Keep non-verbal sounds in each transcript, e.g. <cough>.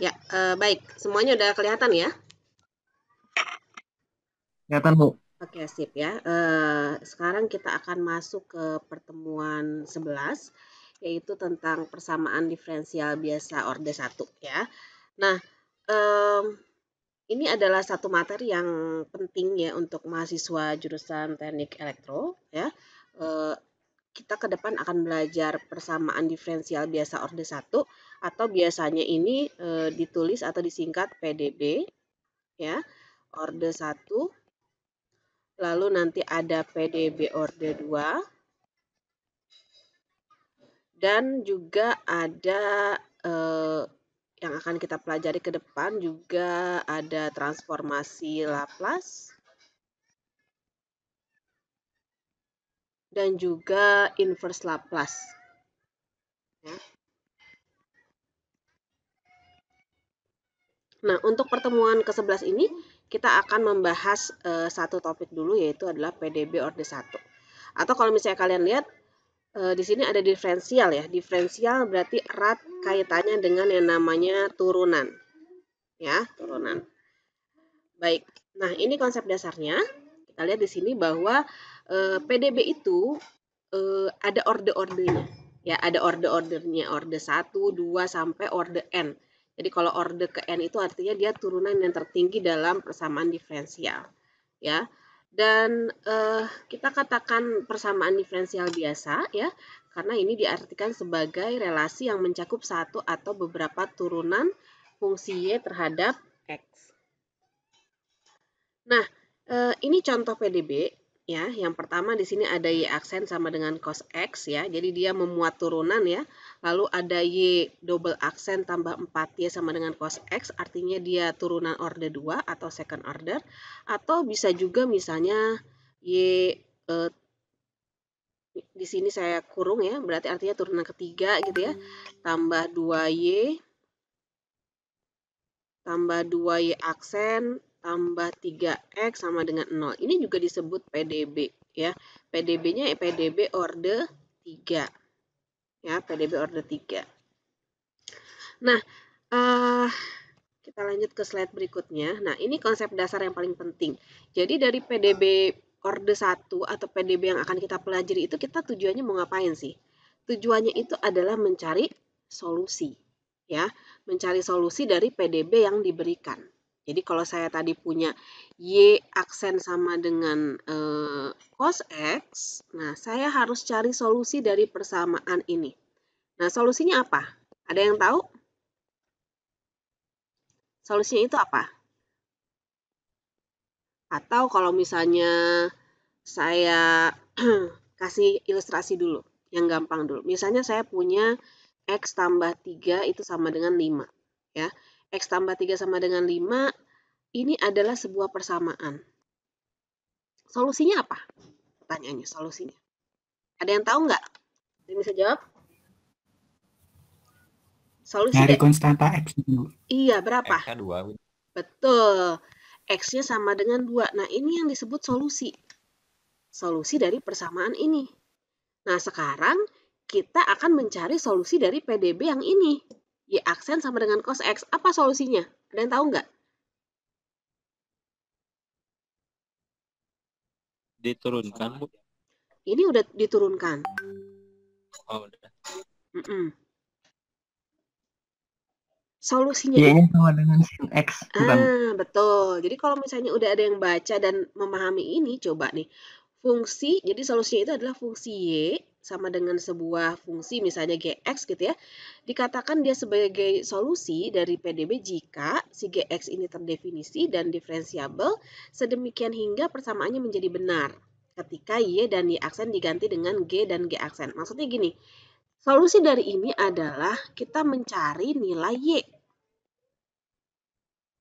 Ya, eh, baik. Semuanya udah kelihatan ya? Kelihatan, Bu. Oke, sip ya. Eh, sekarang kita akan masuk ke pertemuan 11, yaitu tentang persamaan diferensial biasa orde 1 ya. Nah, eh, ini adalah satu materi yang penting ya untuk mahasiswa jurusan teknik elektro ya. Eh, kita ke depan akan belajar persamaan diferensial biasa orde 1 atau biasanya ini e, ditulis atau disingkat PDB ya orde 1 lalu nanti ada PDB orde 2 dan juga ada e, yang akan kita pelajari ke depan juga ada transformasi Laplace dan juga inverse Laplace. Ya. Nah, untuk pertemuan ke-11 ini, kita akan membahas e, satu topik dulu, yaitu adalah PDB Orde 1. Atau kalau misalnya kalian lihat, e, di sini ada diferensial ya. Diferensial berarti erat kaitannya dengan yang namanya turunan. Ya, turunan. Baik, nah ini konsep dasarnya. Kita lihat di sini bahwa eh, PDB itu eh, ada order-ordernya. Ya, ada order-ordernya, order 1, 2 sampai order N. Jadi kalau order ke N itu artinya dia turunan yang tertinggi dalam persamaan diferensial. Ya. Dan eh, kita katakan persamaan diferensial biasa ya, karena ini diartikan sebagai relasi yang mencakup satu atau beberapa turunan fungsi Y terhadap X. Nah, eh, ini contoh PDB ya. Yang pertama di sini ada y aksen sama dengan cos x ya. Jadi dia memuat turunan ya. Lalu ada y double aksen tambah 4y sama dengan cos x artinya dia turunan order 2 atau second order atau bisa juga misalnya y eh, di sini saya kurung ya, berarti artinya turunan ketiga gitu ya. Tambah 2y tambah 2y aksen tambah 3X sama dengan 0. Ini juga disebut PDB ya. PDB-nya eh, ya, PDB order 3. Ya, PDB order 3. Nah, uh, kita lanjut ke slide berikutnya. Nah, ini konsep dasar yang paling penting. Jadi dari PDB order 1 atau PDB yang akan kita pelajari itu kita tujuannya mau ngapain sih? Tujuannya itu adalah mencari solusi ya, mencari solusi dari PDB yang diberikan. Jadi kalau saya tadi punya Y aksen sama dengan e, cos X, nah saya harus cari solusi dari persamaan ini. Nah solusinya apa? Ada yang tahu? Solusinya itu apa? Atau kalau misalnya saya <clears throat> kasih ilustrasi dulu, yang gampang dulu. Misalnya saya punya X tambah 3 itu sama dengan 5. Ya. X tambah 3 sama dengan 5, ini adalah sebuah persamaan. Solusinya apa? Pertanyaannya, solusinya. Ada yang tahu nggak? Ada yang bisa jawab? Solusi Dari konstanta X dulu. Iya, berapa? x 2. Betul. X-nya sama dengan 2. Nah, ini yang disebut solusi. Solusi dari persamaan ini. Nah, sekarang kita akan mencari solusi dari PDB yang ini. Y ya, aksen sama dengan cos X. Apa solusinya? Ada yang tahu nggak? Diturunkan, Bu. Ini udah diturunkan. Oh, udah. Mm -mm. Solusinya ya, ini sama dengan sin X. Ah, betul. Jadi kalau misalnya udah ada yang baca dan memahami ini, coba nih. Fungsi, jadi solusinya itu adalah fungsi Y sama dengan sebuah fungsi misalnya gx gitu ya, dikatakan dia sebagai solusi dari PDB jika si gx ini terdefinisi dan diferensiabel sedemikian hingga persamaannya menjadi benar ketika y dan y aksen diganti dengan g dan g aksen. Maksudnya gini, solusi dari ini adalah kita mencari nilai y.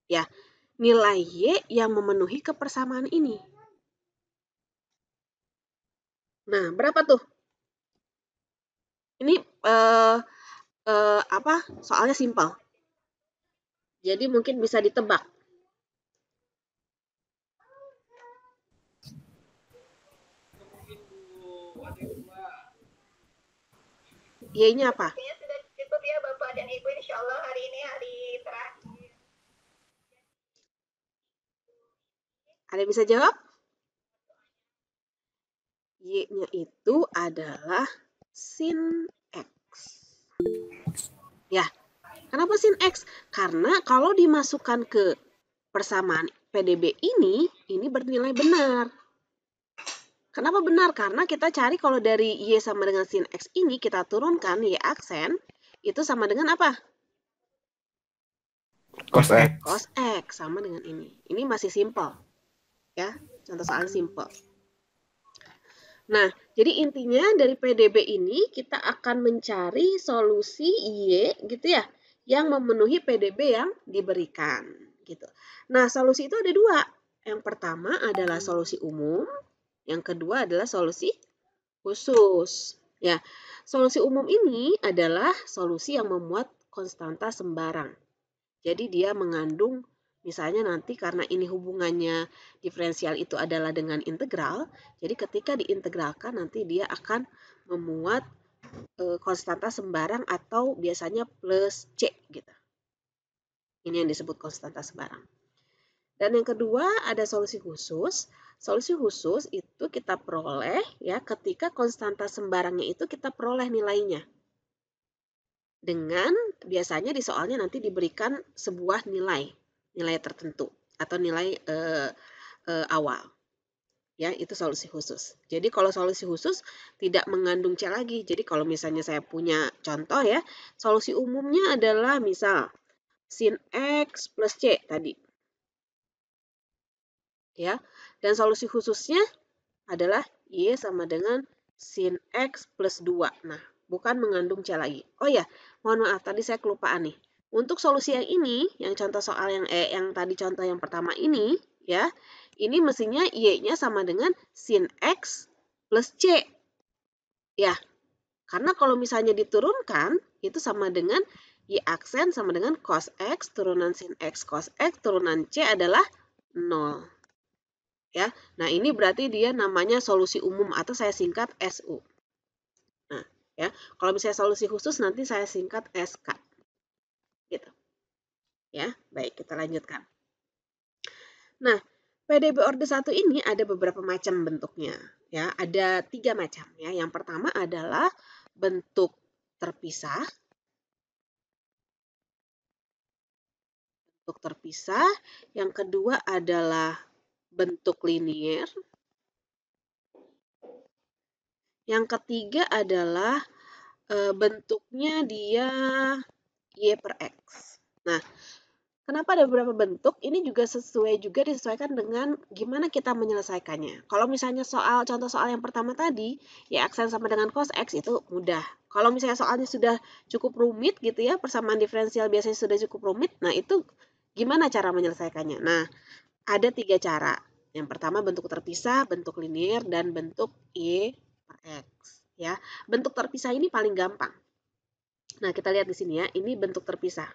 Ya, nilai y yang memenuhi kepersamaan ini. Nah, berapa tuh? Ini uh, uh, apa? Soalnya simpel. Jadi mungkin bisa ditebak. Y-nya apa? ya ini hari Ada yang bisa jawab? Y-nya itu adalah sin X. Ya, kenapa sin X? Karena kalau dimasukkan ke persamaan PDB ini, ini bernilai benar. Kenapa benar? Karena kita cari kalau dari Y sama dengan sin X ini, kita turunkan Y aksen, itu sama dengan apa? Cos X. Cos X sama dengan ini. Ini masih simple. Ya, contoh soal simple. Nah, jadi intinya dari PDB ini kita akan mencari solusi Y gitu ya yang memenuhi PDB yang diberikan gitu. Nah, solusi itu ada dua. Yang pertama adalah solusi umum, yang kedua adalah solusi khusus. Ya, solusi umum ini adalah solusi yang memuat konstanta sembarang. Jadi dia mengandung Misalnya nanti karena ini hubungannya diferensial itu adalah dengan integral, jadi ketika diintegralkan nanti dia akan memuat e, konstanta sembarang atau biasanya plus C gitu. Ini yang disebut konstanta sembarang. Dan yang kedua ada solusi khusus. Solusi khusus itu kita peroleh ya ketika konstanta sembarangnya itu kita peroleh nilainya. Dengan biasanya di soalnya nanti diberikan sebuah nilai nilai tertentu atau nilai eh, eh, awal. Ya, itu solusi khusus. Jadi kalau solusi khusus tidak mengandung C lagi. Jadi kalau misalnya saya punya contoh ya, solusi umumnya adalah misal sin X plus C tadi. Ya, dan solusi khususnya adalah Y sama dengan sin X plus 2. Nah, bukan mengandung C lagi. Oh ya, mohon maaf tadi saya kelupaan nih. Untuk solusi yang ini, yang contoh soal yang eh, yang tadi contoh yang pertama ini, ya, ini mestinya y-nya sama dengan sin x plus c, ya. Karena kalau misalnya diturunkan, itu sama dengan y aksen sama dengan cos x turunan sin x cos x turunan c adalah 0. Ya. Nah, ini berarti dia namanya solusi umum atau saya singkat SU. Nah, ya. Kalau misalnya solusi khusus nanti saya singkat SK. Ya, baik kita lanjutkan. Nah, PDB Orde 1 ini ada beberapa macam bentuknya. Ya, ada tiga macam ya. Yang pertama adalah bentuk terpisah. Bentuk terpisah. Yang kedua adalah bentuk linier. Yang ketiga adalah eh, bentuknya dia Y per X. Nah, Kenapa ada beberapa bentuk? Ini juga sesuai juga disesuaikan dengan gimana kita menyelesaikannya. Kalau misalnya soal contoh soal yang pertama tadi, ya aksen sama dengan cos x itu mudah. Kalau misalnya soalnya sudah cukup rumit gitu ya, persamaan diferensial biasanya sudah cukup rumit. Nah, itu gimana cara menyelesaikannya? Nah, ada tiga cara. Yang pertama bentuk terpisah, bentuk linier, dan bentuk y per x. Ya, bentuk terpisah ini paling gampang. Nah, kita lihat di sini ya, ini bentuk terpisah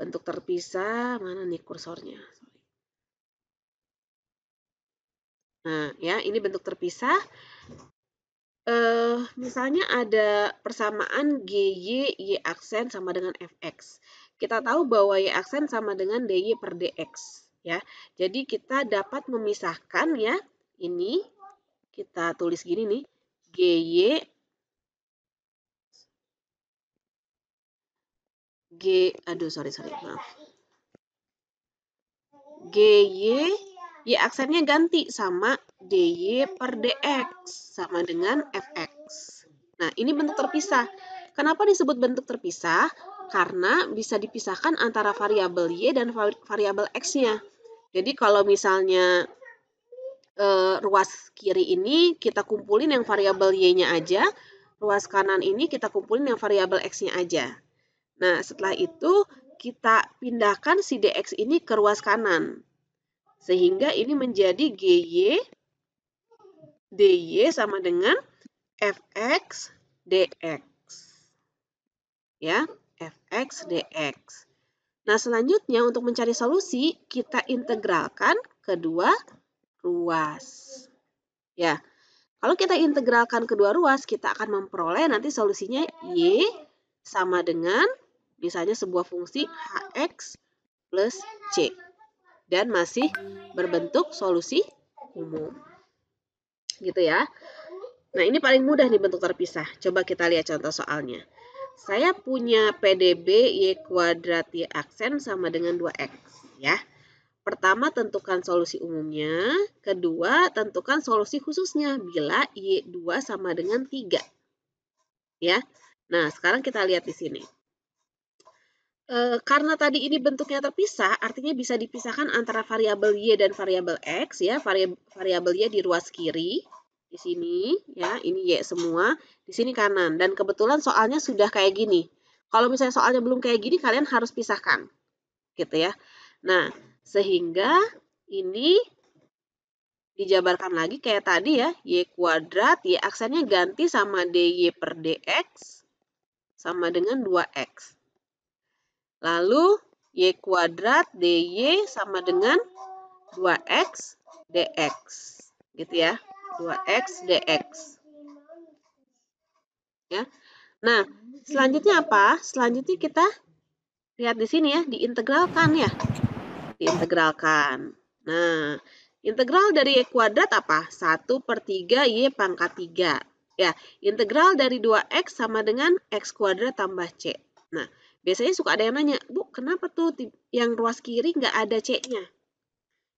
bentuk terpisah mana nih kursornya nah ya ini bentuk terpisah eh, misalnya ada persamaan GY Y aksen sama dengan FX kita tahu bahwa Y aksen sama dengan DY per DX ya jadi kita dapat memisahkan ya ini kita tulis gini nih GY G aduh sorry sorry maaf GY Y aksennya ganti sama DY per DX sama dengan FX nah ini bentuk terpisah kenapa disebut bentuk terpisah karena bisa dipisahkan antara variabel Y dan variabel X-nya jadi kalau misalnya e, ruas kiri ini kita kumpulin yang variabel Y-nya aja ruas kanan ini kita kumpulin yang variabel X-nya aja Nah, setelah itu kita pindahkan si dx ini ke ruas kanan. Sehingga ini menjadi gy dy sama dengan fx dx. Ya, fx dx. Nah, selanjutnya untuk mencari solusi, kita integralkan kedua ruas. Ya, kalau kita integralkan kedua ruas, kita akan memperoleh nanti solusinya Y sama dengan Misalnya sebuah fungsi hx plus c. Dan masih berbentuk solusi umum. Gitu ya. Nah, ini paling mudah nih bentuk terpisah. Coba kita lihat contoh soalnya. Saya punya PDB Y kuadrat Y aksen sama dengan 2X. ya. Pertama, tentukan solusi umumnya. Kedua, tentukan solusi khususnya bila Y2 sama dengan 3. Ya. Nah, sekarang kita lihat di sini. E, karena tadi ini bentuknya terpisah, artinya bisa dipisahkan antara variabel y dan variabel x ya, variabel y di ruas kiri di sini ya, ini y semua, di sini kanan dan kebetulan soalnya sudah kayak gini. Kalau misalnya soalnya belum kayak gini kalian harus pisahkan. Gitu ya. Nah, sehingga ini dijabarkan lagi kayak tadi ya, y kuadrat, y aksennya ganti sama dy per dx sama dengan 2x. Lalu y kuadrat dy sama dengan 2x dx. Gitu ya. 2x dx. Ya. Nah, selanjutnya apa? Selanjutnya kita lihat di sini ya, diintegralkan ya. Diintegralkan. Nah, integral dari y kuadrat apa? 1 per 3 y pangkat 3. Ya, integral dari 2x sama dengan x kuadrat tambah c. Nah, Biasanya suka ada yang nanya, Bu, kenapa tuh yang ruas kiri nggak ada C-nya?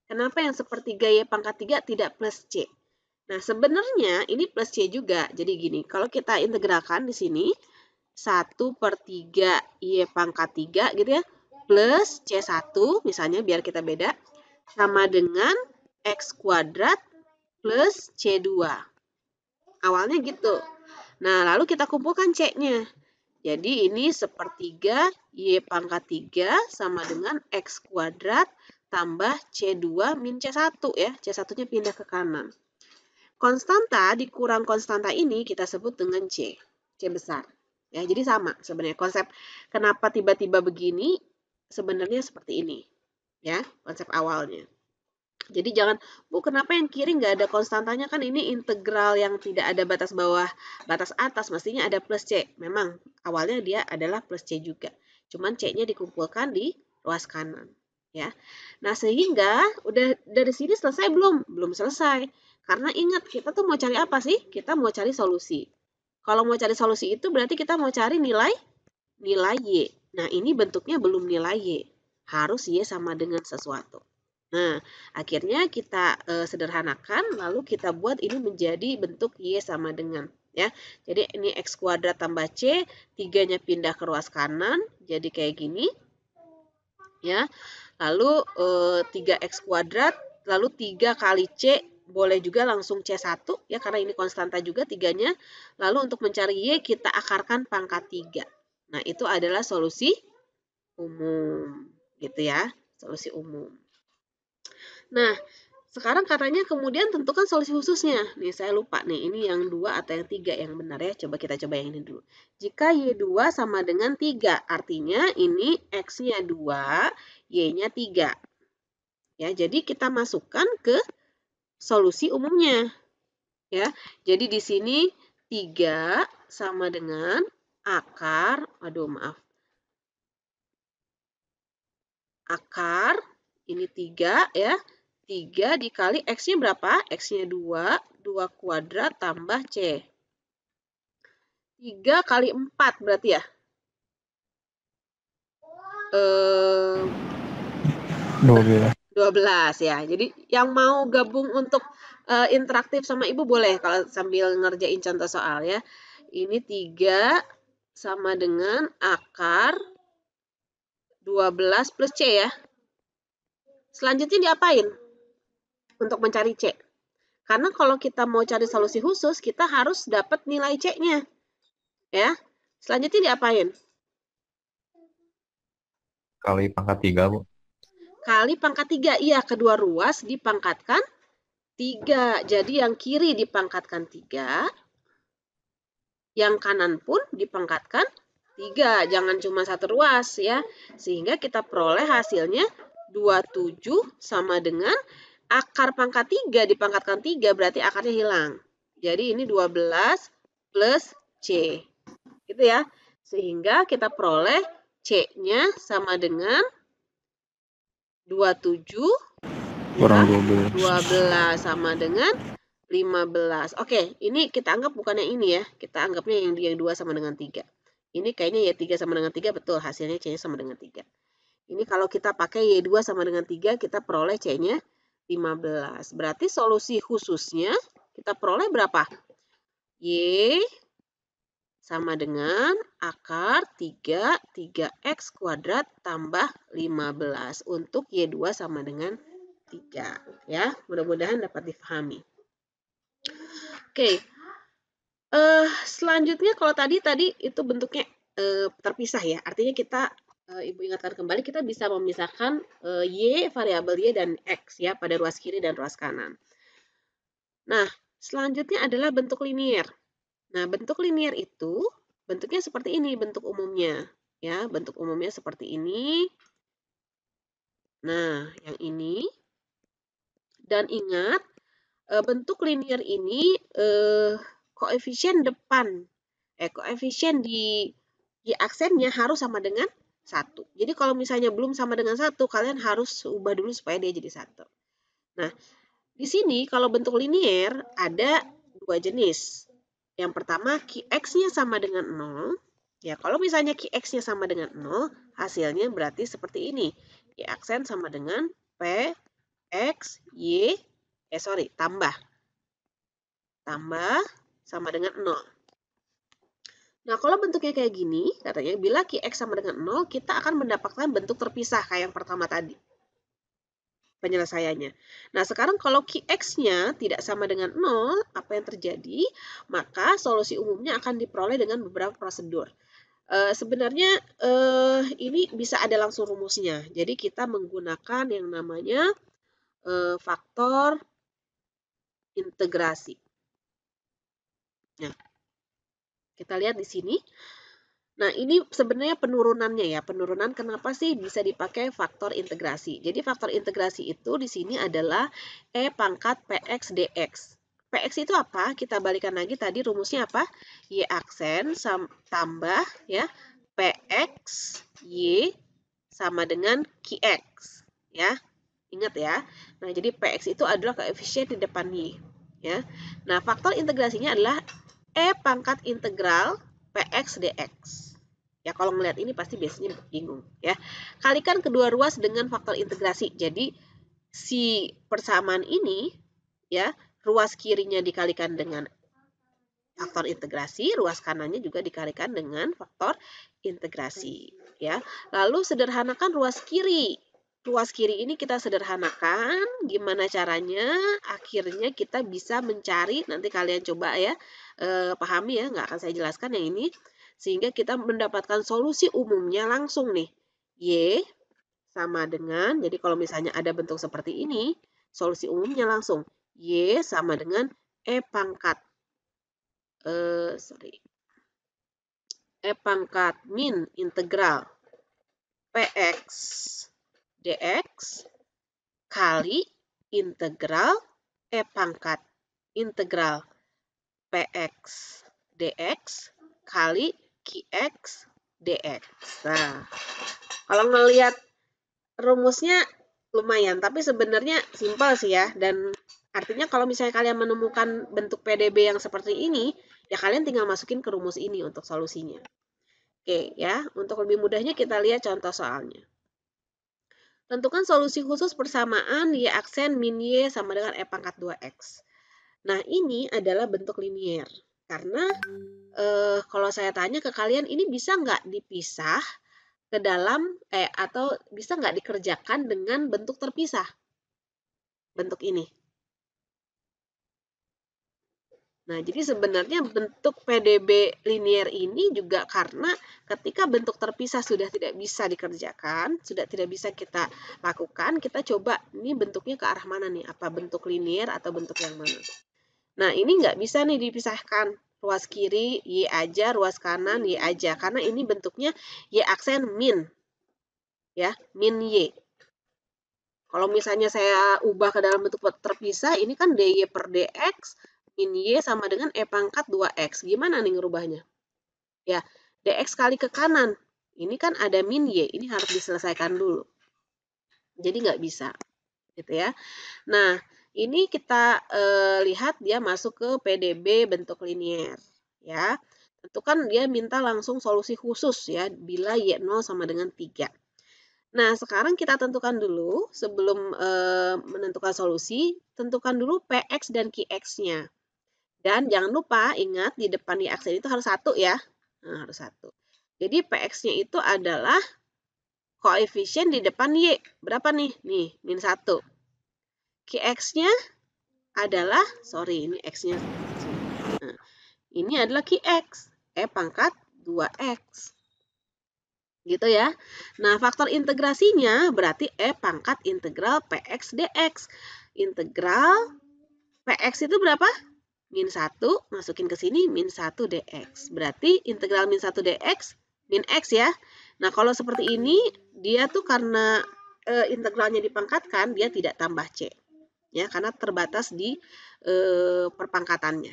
Kenapa yang sepertiga Y pangkat 3 tidak plus C? Nah, sebenarnya ini plus C juga. Jadi gini, kalau kita integralkan di sini, 1 per 3 Y pangkat 3 gitu ya, plus C1 misalnya biar kita beda, sama dengan X kuadrat plus C2. Awalnya gitu. Nah, lalu kita kumpulkan C-nya. Jadi ini sepertiga Y pangkat 3 sama dengan X kuadrat tambah C2 min C1 ya. C1-nya pindah ke kanan. Konstanta dikurang konstanta ini kita sebut dengan C. C besar. Ya, jadi sama sebenarnya konsep kenapa tiba-tiba begini sebenarnya seperti ini. Ya, konsep awalnya. Jadi jangan, bu kenapa yang kiri nggak ada konstantanya kan ini integral yang tidak ada batas bawah, batas atas mestinya ada plus C. Memang awalnya dia adalah plus C juga. Cuman C-nya dikumpulkan di ruas kanan. ya. Nah sehingga udah dari sini selesai belum? Belum selesai. Karena ingat kita tuh mau cari apa sih? Kita mau cari solusi. Kalau mau cari solusi itu berarti kita mau cari nilai nilai Y. Nah ini bentuknya belum nilai Y. Harus Y sama dengan sesuatu. Nah, akhirnya kita e, sederhanakan lalu kita buat ini menjadi bentuk Y sama dengan ya. Jadi ini X kuadrat tambah C, tiganya pindah ke ruas kanan jadi kayak gini. Ya. Lalu e, eh, 3X kuadrat lalu 3 kali C boleh juga langsung C1 ya karena ini konstanta juga tiganya. Lalu untuk mencari Y kita akarkan pangkat 3. Nah, itu adalah solusi umum gitu ya, solusi umum. Nah, sekarang katanya kemudian tentukan solusi khususnya. Nih, saya lupa nih, ini yang dua atau yang tiga yang benar ya. Coba kita coba yang ini dulu. Jika Y2 sama dengan 3, artinya ini X-nya 2, Y-nya 3. Ya, jadi kita masukkan ke solusi umumnya. Ya, jadi di sini 3 sama dengan akar, aduh maaf. Akar, ini 3 ya, 3 dikali X-nya berapa? X-nya 2, 2 kuadrat tambah C. 3 kali 4 berarti ya? Eh, 12. 12 ya. Jadi yang mau gabung untuk uh, interaktif sama ibu boleh kalau sambil ngerjain contoh soal ya. Ini 3 sama dengan akar 12 plus C ya. Selanjutnya diapain? untuk mencari C. Karena kalau kita mau cari solusi khusus, kita harus dapat nilai C-nya. Ya. Selanjutnya diapain? Kali pangkat 3, Bu. Kali pangkat 3. Iya, kedua ruas dipangkatkan 3. Jadi yang kiri dipangkatkan 3. Yang kanan pun dipangkatkan 3. Jangan cuma satu ruas ya. Sehingga kita peroleh hasilnya 27 sama dengan akar pangkat 3 dipangkatkan 3 berarti akarnya hilang. Jadi ini 12 plus C. Gitu ya. Sehingga kita peroleh C-nya sama dengan 27 kurang 12. Ya, 12 sama dengan 15. Oke, ini kita anggap bukan yang ini ya. Kita anggapnya yang yang 2 sama dengan 3. Ini kayaknya ya 3 sama dengan 3 betul hasilnya C-nya sama dengan 3. Ini kalau kita pakai Y2 sama dengan 3 kita peroleh C-nya 15. Berarti solusi khususnya kita peroleh berapa? Y sama dengan akar 3, 3X kuadrat tambah 15 untuk Y2 sama dengan 3. Ya, mudah-mudahan dapat difahami. Oke, uh, selanjutnya kalau tadi, tadi itu bentuknya uh, terpisah ya, artinya kita Eh, Ibu ingatkan kembali, kita bisa memisahkan eh, Y, variabel Y dan X ya pada ruas kiri dan ruas kanan. Nah, selanjutnya adalah bentuk linier. Nah, bentuk linier itu bentuknya seperti ini, bentuk umumnya. Ya, bentuk umumnya seperti ini. Nah, yang ini. Dan ingat, eh, bentuk linier ini koefisien depan, eh, koefisien di y aksennya harus sama dengan satu. Jadi kalau misalnya belum sama dengan satu, kalian harus ubah dulu supaya dia jadi satu. Nah, di sini kalau bentuk linier ada dua jenis. Yang pertama, Qx-nya sama dengan 0. Ya, kalau misalnya Qx-nya sama dengan 0, hasilnya berarti seperti ini. Y aksen sama dengan P, X, Y, eh sorry, tambah. Tambah sama dengan 0. Nah, kalau bentuknya kayak gini, katanya bila Qx sama dengan 0, kita akan mendapatkan bentuk terpisah kayak yang pertama tadi. Penyelesaiannya. Nah, sekarang kalau Qx-nya tidak sama dengan 0, apa yang terjadi? Maka solusi umumnya akan diperoleh dengan beberapa prosedur. E, sebenarnya e, ini bisa ada langsung rumusnya. Jadi kita menggunakan yang namanya e, faktor integrasi. Nah, kita lihat di sini. Nah, ini sebenarnya penurunannya ya. Penurunan kenapa sih bisa dipakai faktor integrasi? Jadi faktor integrasi itu di sini adalah E pangkat PX DX. PX itu apa? Kita balikan lagi tadi rumusnya apa? Y aksen tambah ya PX Y sama dengan QX ya. Ingat ya. Nah, jadi PX itu adalah koefisien di depan Y ya. Nah, faktor integrasinya adalah E pangkat integral PX DX. Ya, kalau melihat ini pasti biasanya bingung ya. Kalikan kedua ruas dengan faktor integrasi. Jadi si persamaan ini ya, ruas kirinya dikalikan dengan faktor integrasi, ruas kanannya juga dikalikan dengan faktor integrasi ya. Lalu sederhanakan ruas kiri ruas kiri ini kita sederhanakan. Gimana caranya? Akhirnya kita bisa mencari, nanti kalian coba ya, e, pahami ya, nggak akan saya jelaskan yang ini. Sehingga kita mendapatkan solusi umumnya langsung nih. Y sama dengan, jadi kalau misalnya ada bentuk seperti ini, solusi umumnya langsung. Y sama dengan E pangkat. Eh, sorry. E pangkat min integral PX dx kali integral e pangkat integral px dx kali qx dx. Nah, kalau melihat rumusnya lumayan, tapi sebenarnya simpel sih ya. Dan artinya kalau misalnya kalian menemukan bentuk PDB yang seperti ini, ya kalian tinggal masukin ke rumus ini untuk solusinya. Oke ya, untuk lebih mudahnya kita lihat contoh soalnya. Tentukan solusi khusus persamaan Y aksen min Y sama dengan E pangkat 2X. Nah, ini adalah bentuk linier. Karena eh, kalau saya tanya ke kalian, ini bisa nggak dipisah ke dalam, eh, atau bisa nggak dikerjakan dengan bentuk terpisah? Bentuk ini. Nah, jadi sebenarnya bentuk PDB linier ini juga karena ketika bentuk terpisah sudah tidak bisa dikerjakan, sudah tidak bisa kita lakukan, kita coba ini bentuknya ke arah mana nih? Apa bentuk linier atau bentuk yang mana? Nah, ini nggak bisa nih dipisahkan. Ruas kiri Y aja, ruas kanan Y aja. Karena ini bentuknya Y aksen min. Ya, min Y. Kalau misalnya saya ubah ke dalam bentuk terpisah, ini kan dy per dx min Y sama dengan E pangkat 2X. Gimana nih ngerubahnya? Ya, DX kali ke kanan. Ini kan ada min Y, ini harus diselesaikan dulu. Jadi nggak bisa. gitu ya. Nah, ini kita e, lihat dia masuk ke PDB bentuk linier. ya. Tentu kan dia minta langsung solusi khusus ya, bila Y0 sama dengan 3. Nah, sekarang kita tentukan dulu sebelum e, menentukan solusi, tentukan dulu PX dan QX-nya. Dan jangan lupa ingat di depan di aksen itu harus satu ya. Nah, harus satu. Jadi PX-nya itu adalah koefisien di depan Y. Berapa nih? Nih, min 1. QX-nya adalah, sorry ini X-nya. Nah, ini adalah QX. E eh, pangkat 2X. Gitu ya. Nah, faktor integrasinya berarti E pangkat integral PX dx. Integral PX itu berapa? min 1 masukin ke sini min 1 dx. Berarti integral min 1 dx min x ya. Nah, kalau seperti ini dia tuh karena e, integralnya dipangkatkan dia tidak tambah c. Ya, karena terbatas di e, perpangkatannya.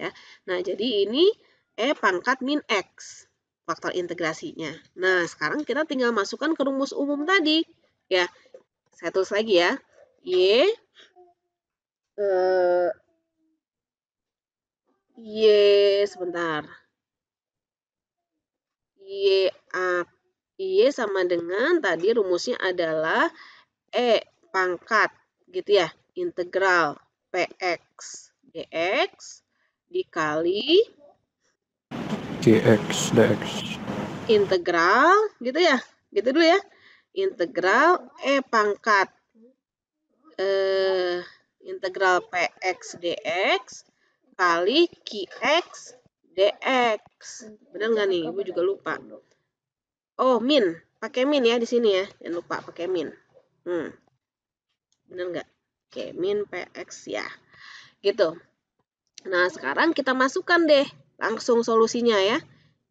Ya. Nah, jadi ini e pangkat min x faktor integrasinya. Nah, sekarang kita tinggal masukkan ke rumus umum tadi. Ya. Saya tulis lagi ya. Y eh, Y iya, sebentar. Y A Y sama dengan tadi rumusnya adalah E pangkat gitu ya, integral PX dx dikali dx dx integral gitu ya gitu dulu ya integral e pangkat eh integral px dx kali QX DX. Benar nggak nih? Ibu juga lupa. Oh, min. Pakai min ya di sini ya. Jangan lupa pakai min. Hmm. Benar nggak? Oke, min PX ya. Gitu. Nah, sekarang kita masukkan deh langsung solusinya ya.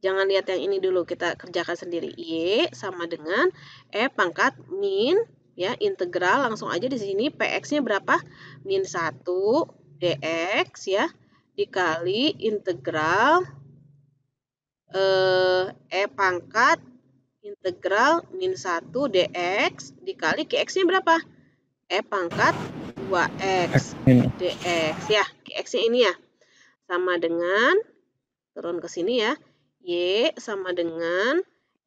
Jangan lihat yang ini dulu, kita kerjakan sendiri. Y sama dengan E pangkat min ya integral langsung aja di sini px-nya berapa? min 1 dx ya dikali integral eh, E pangkat integral min 1 dx dikali ke nya berapa? E pangkat 2x dx ya, x ini ya. Sama dengan turun ke sini ya. Y sama dengan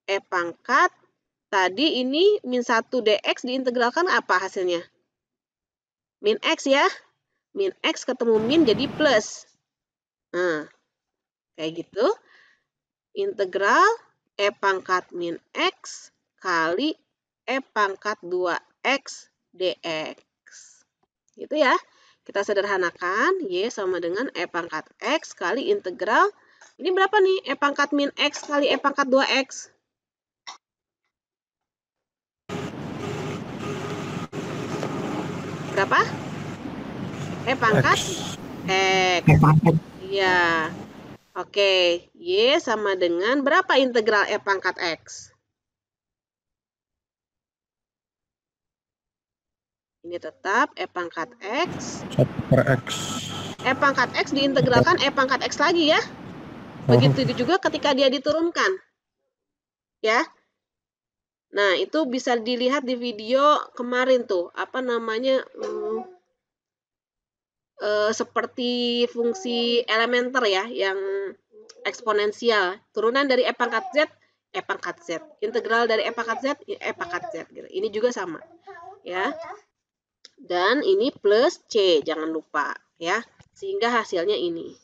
E pangkat tadi ini min 1 dx diintegralkan apa hasilnya? Min x ya. Min x ketemu min jadi plus. Nah, kayak gitu. Integral E pangkat min X kali E pangkat 2X dx. Gitu ya. Kita sederhanakan Y sama dengan E pangkat X kali integral. Ini berapa nih? E pangkat min X kali E pangkat 2X. Berapa? E pangkat X. X. E Ya. Oke, Y sama dengan berapa integral E pangkat X? Ini tetap E pangkat X. per X. E pangkat X diintegralkan E pangkat X lagi ya. Begitu juga ketika dia diturunkan. Ya. Nah, itu bisa dilihat di video kemarin tuh. Apa namanya? Hmm, Eh, seperti fungsi elementer ya yang eksponensial. Turunan dari e pangkat z, e pangkat z. Integral dari e pangkat z, ya, e pangkat z. Gitu. Ini juga sama, ya. Dan ini plus c, jangan lupa, ya. Sehingga hasilnya ini.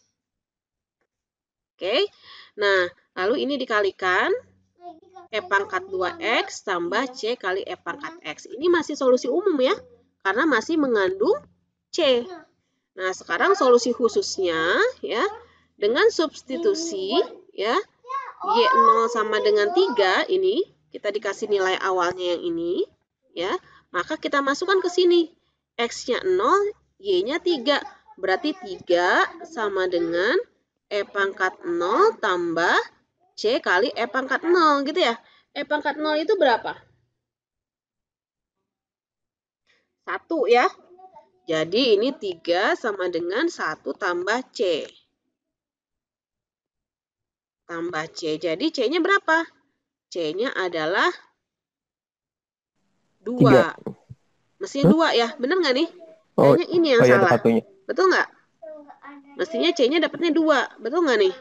Oke, nah lalu ini dikalikan E pangkat 2X tambah C kali E pangkat X. Ini masih solusi umum ya, karena masih mengandung C. Nah, sekarang solusi khususnya ya dengan substitusi ya Y0 sama dengan 3 ini kita dikasih nilai awalnya yang ini ya. Maka kita masukkan ke sini. X-nya 0, Y-nya 3. Berarti 3 sama dengan E pangkat 0 tambah C kali E pangkat 0 gitu ya. E pangkat 0 itu berapa? 1 ya. Jadi ini 3 sama dengan 1 tambah C. Tambah C. Jadi C-nya berapa? C-nya adalah 2. Mestinya 2 ya. Benar nggak nih? Oh, Kayaknya Oh, ini yang oh, iya, salah. Ya, Betul nggak? Mestinya C-nya dapatnya 2. Betul nggak nih?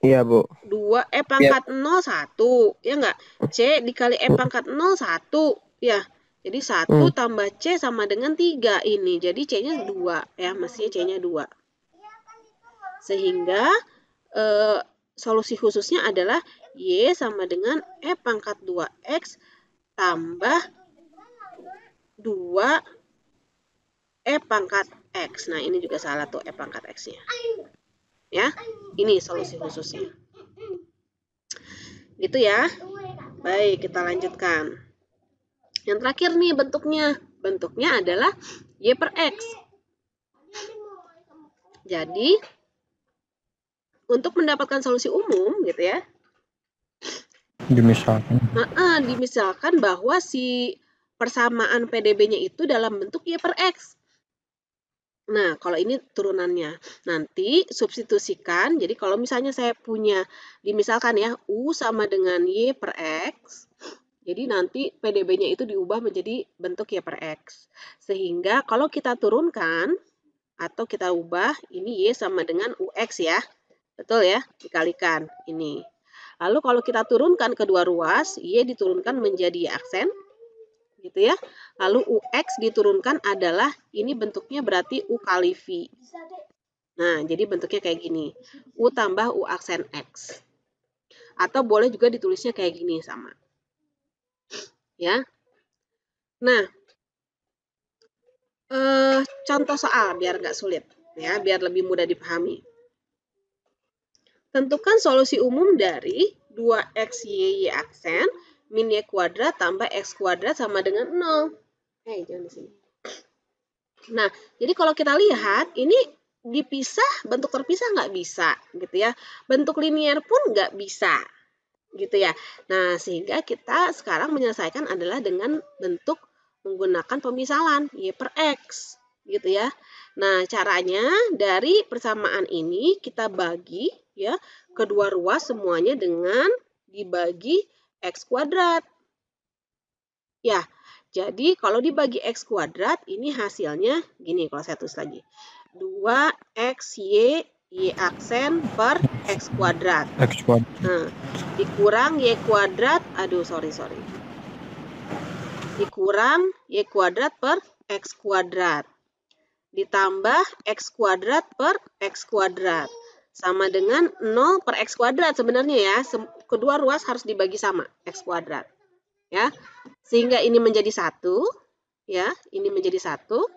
Iya, Bu. 2 E eh, iya. pangkat ya. 0, 1. Ya nggak? C dikali E pangkat 0, 1. Ya. Jadi satu hmm. tambah C sama dengan tiga ini. Jadi C-nya dua ya, mestinya C-nya dua. Sehingga eh, solusi khususnya adalah Y sama dengan E pangkat 2X tambah 2 E pangkat X. Nah, ini juga salah tuh E pangkat X-nya. Ya, ini solusi khususnya. Gitu ya. Baik, kita lanjutkan. Yang terakhir nih bentuknya. Bentuknya adalah Y per X. Jadi, untuk mendapatkan solusi umum gitu ya. Dimisalkan. Nah, dimisalkan bahwa si persamaan PDB-nya itu dalam bentuk Y per X. Nah, kalau ini turunannya. Nanti substitusikan. Jadi kalau misalnya saya punya, dimisalkan ya, U sama dengan Y per X. Jadi nanti PDB-nya itu diubah menjadi bentuk Y ya per X. Sehingga kalau kita turunkan atau kita ubah, ini Y sama dengan UX ya. Betul ya? Dikalikan ini. Lalu kalau kita turunkan kedua ruas, Y diturunkan menjadi Y aksen. Gitu ya. Lalu UX diturunkan adalah, ini bentuknya berarti U kali V. Nah, jadi bentuknya kayak gini. U tambah U aksen X. Atau boleh juga ditulisnya kayak gini sama ya. Nah, eh, contoh soal biar nggak sulit, ya, biar lebih mudah dipahami. Tentukan solusi umum dari 2x y y aksen min y kuadrat tambah x kuadrat sama dengan 0. Hey, eh, jangan di sini. Nah, jadi kalau kita lihat, ini dipisah, bentuk terpisah nggak bisa, gitu ya. Bentuk linier pun nggak bisa, gitu ya. Nah, sehingga kita sekarang menyelesaikan adalah dengan bentuk menggunakan pemisalan Y per X gitu ya. Nah, caranya dari persamaan ini kita bagi ya kedua ruas semuanya dengan dibagi X kuadrat. Ya, jadi kalau dibagi X kuadrat ini hasilnya gini kalau saya tulis lagi. 2XY Y aksen per X kuadrat. X kuadrat. Nah, dikurang Y kuadrat, aduh sorry, sorry. Dikurang Y kuadrat per X kuadrat. Ditambah X kuadrat per X kuadrat. Sama dengan 0 per X kuadrat sebenarnya ya. Kedua ruas harus dibagi sama, X kuadrat. Ya, sehingga ini menjadi satu ya ini menjadi satu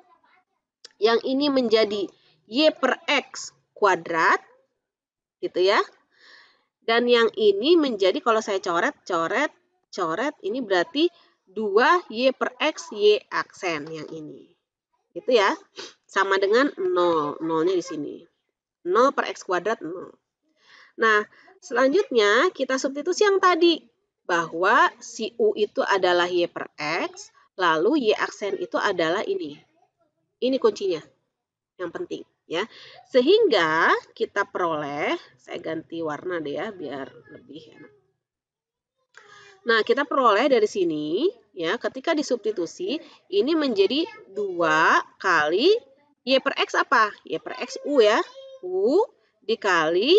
yang ini menjadi y per x kuadrat gitu ya. Dan yang ini menjadi kalau saya coret, coret, coret ini berarti 2y per x y aksen yang ini. Gitu ya. Sama dengan 0, nolnya di sini. 0 per x kuadrat 0. Nah, selanjutnya kita substitusi yang tadi bahwa si u itu adalah y per x, lalu y aksen itu adalah ini. Ini kuncinya yang penting ya. Sehingga kita peroleh, saya ganti warna deh ya biar lebih enak. Nah, kita peroleh dari sini ya, ketika disubstitusi ini menjadi dua kali Y per X apa? Y per X U ya. U dikali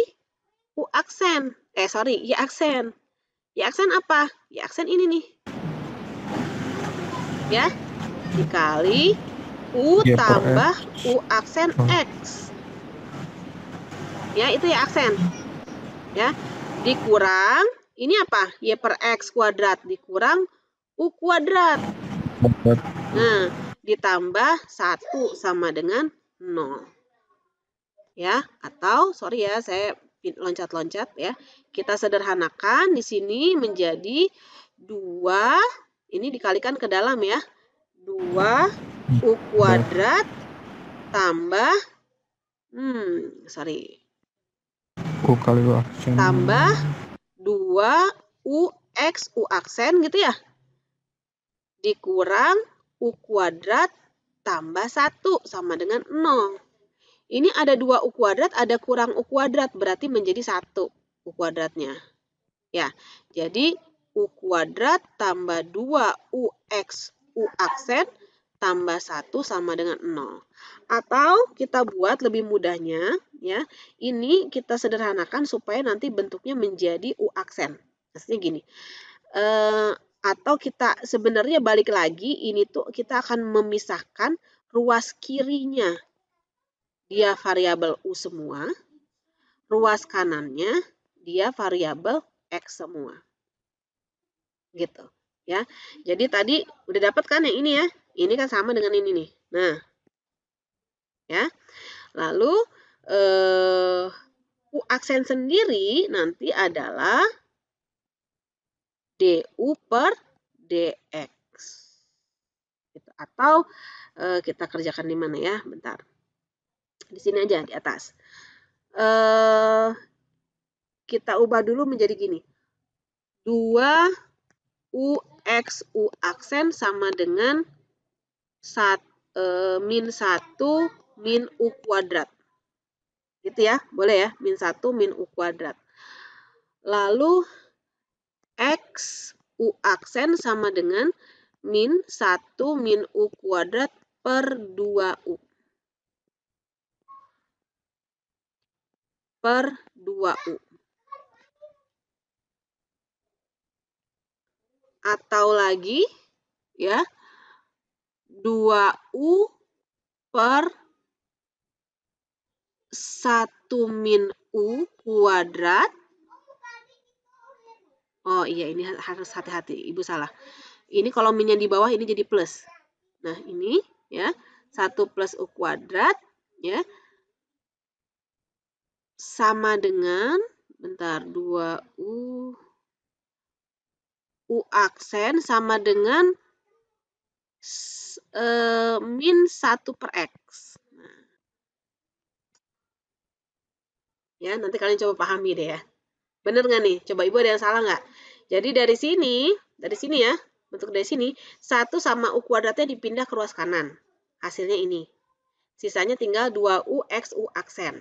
U aksen. Eh, sorry, Y aksen. Y aksen apa? Y aksen ini nih. Ya, dikali U iya, tambah U aksen hmm. X. Ya, itu ya aksen. Ya, dikurang, ini apa? Y ya, per X kuadrat dikurang U kuadrat. Nah, ditambah 1 sama dengan 0. Ya, atau sorry ya, saya loncat-loncat ya. Kita sederhanakan di sini menjadi dua ini dikalikan ke dalam ya. dua Hmm. U kuadrat tambah hmm, sorry. U kali U aksen. Tambah 2 U X U aksen gitu ya. Dikurang U kuadrat tambah 1 sama dengan 0. Ini ada 2 U kuadrat, ada kurang U kuadrat, berarti menjadi 1 U kuadratnya. Ya, jadi U kuadrat tambah 2 U X U aksen tambah 1 sama dengan 0. Atau kita buat lebih mudahnya, ya. Ini kita sederhanakan supaya nanti bentuknya menjadi U aksen. Maksudnya gini. E, atau kita sebenarnya balik lagi, ini tuh kita akan memisahkan ruas kirinya. Dia variabel U semua. Ruas kanannya, dia variabel X semua. Gitu. Ya, jadi tadi udah dapat kan yang ini ya? Ini kan sama dengan ini nih. Nah, ya. Lalu eh, U aksen sendiri nanti adalah DU per DX. Gitu. Atau eh, kita kerjakan di mana ya? Bentar. Di sini aja, di atas. Eh, kita ubah dulu menjadi gini. 2 UX U aksen sama dengan sat, e, min 1 min U kuadrat. Gitu ya, boleh ya, min 1 min U kuadrat. Lalu X U aksen sama dengan min 1 min U kuadrat per 2U. Per 2U. Atau lagi, ya, 2U per 1 min U kuadrat. Oh iya ini harus hati-hati, Ibu salah. Ini kalau minnya di bawah ini jadi plus. Nah ini ya, 1 plus U kuadrat ya. Sama dengan, bentar, 2U U aksen sama dengan e, min 1 per X. Nah. Ya, nanti kalian coba pahami deh ya. Bener nggak nih? Coba Ibu ada yang salah nggak? Jadi dari sini, dari sini ya, bentuk dari sini, satu sama U kuadratnya dipindah ke ruas kanan. Hasilnya ini. Sisanya tinggal 2U X U aksen.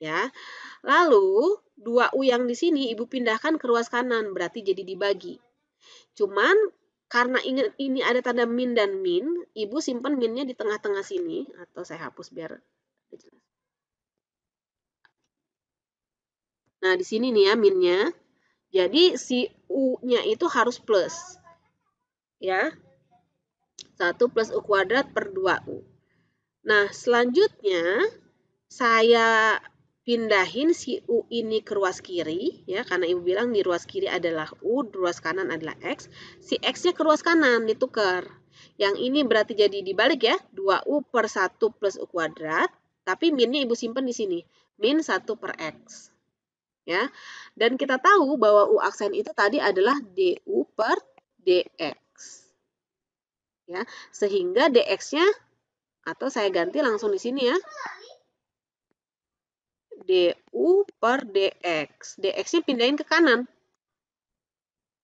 Ya. Lalu, 2U yang di sini Ibu pindahkan ke ruas kanan, berarti jadi dibagi. Cuman karena ingat ini ada tanda min dan min, ibu simpan minnya di tengah-tengah sini atau saya hapus biar Nah, di sini nih ya minnya. Jadi si u-nya itu harus plus. Ya. Satu plus u kuadrat per dua u Nah, selanjutnya saya pindahin si U ini ke ruas kiri ya karena ibu bilang di ruas kiri adalah U, di ruas kanan adalah X. Si X-nya ke ruas kanan ditukar. Yang ini berarti jadi dibalik ya, 2U per 1 plus U kuadrat, tapi minnya ibu simpen di sini, min 1 per X. Ya, dan kita tahu bahwa U aksen itu tadi adalah DU per DX. Ya, sehingga DX-nya atau saya ganti langsung di sini ya, du per dx. Dx-nya pindahin ke kanan.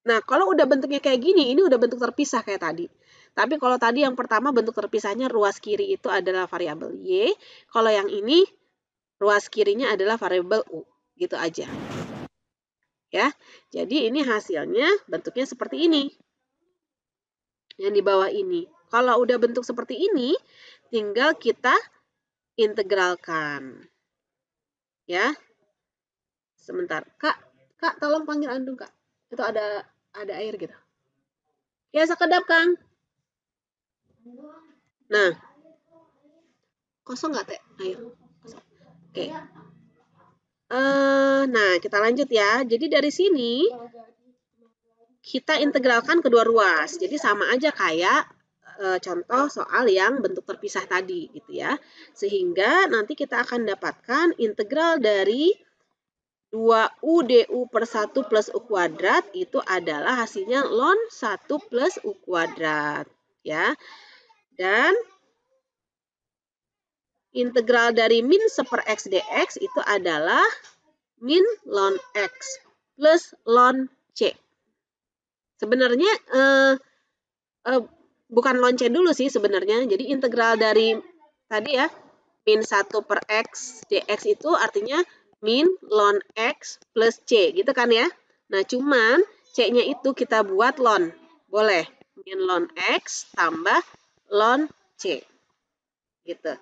Nah, kalau udah bentuknya kayak gini, ini udah bentuk terpisah kayak tadi. Tapi kalau tadi yang pertama bentuk terpisahnya ruas kiri itu adalah variabel y, kalau yang ini ruas kirinya adalah variabel u. Gitu aja. Ya. Jadi ini hasilnya bentuknya seperti ini. Yang di bawah ini. Kalau udah bentuk seperti ini, tinggal kita integralkan ya sebentar kak kak tolong panggil andung kak itu ada ada air gitu ya sekedap kang nah kosong nggak teh air oke uh, nah kita lanjut ya jadi dari sini kita integralkan kedua ruas jadi sama aja kayak ya e, contoh soal yang bentuk terpisah tadi gitu ya. Sehingga nanti kita akan dapatkan integral dari 2U DU per 1 plus U kuadrat itu adalah hasilnya ln 1 plus U kuadrat ya. Dan integral dari min 1 per x dx itu adalah min ln x plus ln c. Sebenarnya eh, eh, bukan lonceng dulu sih sebenarnya. Jadi integral dari tadi ya, min 1 per X dx itu artinya min ln X plus C gitu kan ya. Nah cuman C-nya itu kita buat ln. Boleh. Min ln X tambah ln C. Gitu.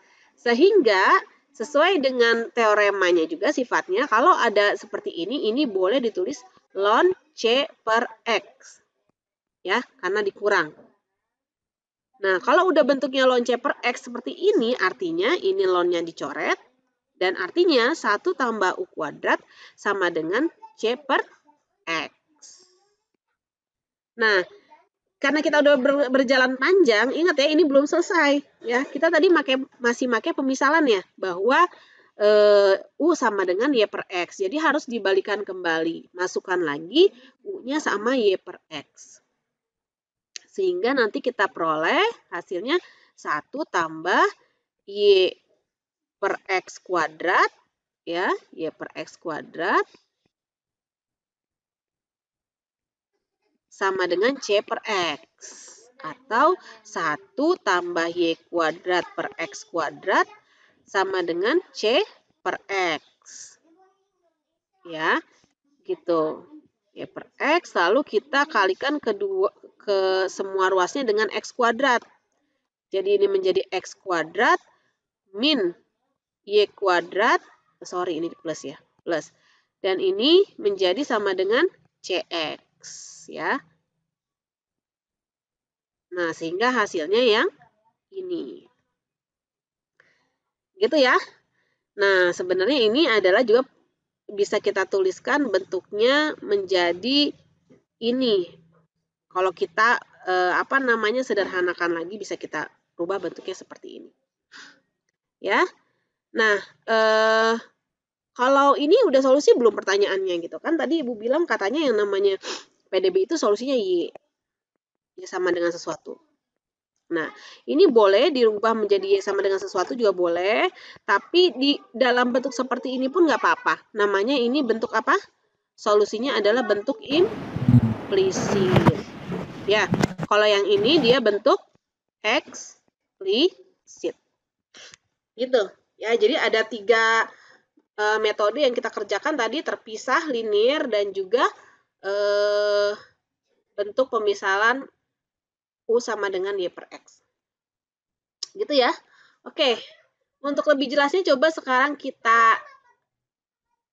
Sehingga sesuai dengan teoremanya juga sifatnya kalau ada seperti ini ini boleh ditulis ln C per X. Ya, karena dikurang. Nah, kalau udah bentuknya loncaper X seperti ini, artinya ini lonnya dicoret, dan artinya 1 tambah U kuadrat sama dengan C per X. Nah, karena kita udah berjalan panjang, ingat ya ini belum selesai. ya Kita tadi make, masih pakai pemisalan ya, bahwa e, U sama dengan Y per X. Jadi harus dibalikan kembali. Masukkan lagi U-nya sama Y per X. Sehingga nanti kita peroleh hasilnya 1 tambah Y per X kuadrat. Ya, Y per X kuadrat. Sama dengan C per X. Atau 1 tambah Y kuadrat per X kuadrat sama dengan C per X. Ya, gitu. Y per X, lalu kita kalikan kedua ke semua ruasnya dengan X kuadrat. Jadi ini menjadi X kuadrat min Y kuadrat, sorry ini plus ya, plus. Dan ini menjadi sama dengan CX ya. Nah, sehingga hasilnya yang ini. Gitu ya. Nah, sebenarnya ini adalah juga bisa kita tuliskan bentuknya menjadi ini kalau kita eh, apa namanya sederhanakan lagi bisa kita rubah bentuknya seperti ini. Ya. Nah, eh kalau ini udah solusi belum pertanyaannya gitu kan tadi ibu bilang katanya yang namanya PDB itu solusinya y y sama dengan sesuatu nah ini boleh dirubah menjadi y sama dengan sesuatu juga boleh tapi di dalam bentuk seperti ini pun nggak apa-apa namanya ini bentuk apa solusinya adalah bentuk implisit ya. Kalau yang ini dia bentuk eksplisit. Gitu. Ya, jadi ada tiga e, metode yang kita kerjakan tadi terpisah, linear dan juga e, bentuk pemisalan U sama dengan Y per X. Gitu ya. Oke. Untuk lebih jelasnya coba sekarang kita